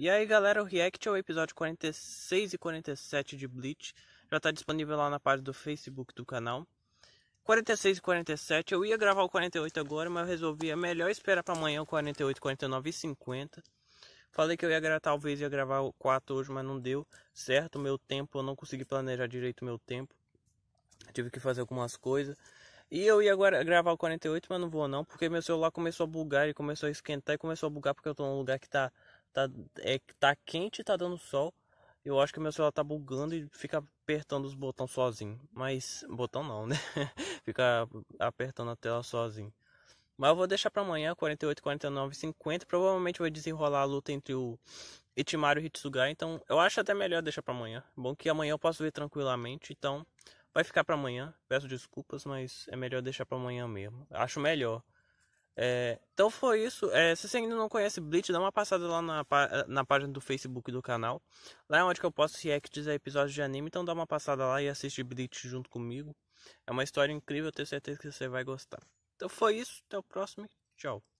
E aí galera, o react é o episódio 46 e 47 de Bleach já está disponível lá na página do Facebook do canal. 46 e 47, eu ia gravar o 48 agora, mas eu resolvi, é melhor esperar para amanhã o 48, 49 e 50. Falei que eu ia gravar, talvez ia gravar o 4 hoje, mas não deu certo o meu tempo, eu não consegui planejar direito o meu tempo. Tive que fazer algumas coisas. E eu ia agora gravar o 48, mas não vou não, porque meu celular começou a bugar, e começou a esquentar e começou a bugar porque eu estou num lugar que está tá, é que tá quente e tá dando sol. Eu acho que meu celular tá bugando e fica apertando os botões sozinho. Mas, botão não, né? fica apertando a tela sozinho. Mas eu vou deixar para amanhã, 48, 49, 50. Provavelmente vai desenrolar a luta entre o Itimaru e o Hitsugai. Então, eu acho até melhor deixar para amanhã. Bom que amanhã eu posso ver tranquilamente. Então, vai ficar para amanhã. Peço desculpas, mas é melhor deixar para amanhã mesmo. Acho melhor. É, então foi isso. É, se você ainda não conhece Bleach, dá uma passada lá na, na página do Facebook do canal. Lá é onde eu posto reacts a episódios de anime. Então dá uma passada lá e assiste Bleach junto comigo. É uma história incrível, tenho certeza que você vai gostar. Então foi isso, até o próximo e tchau.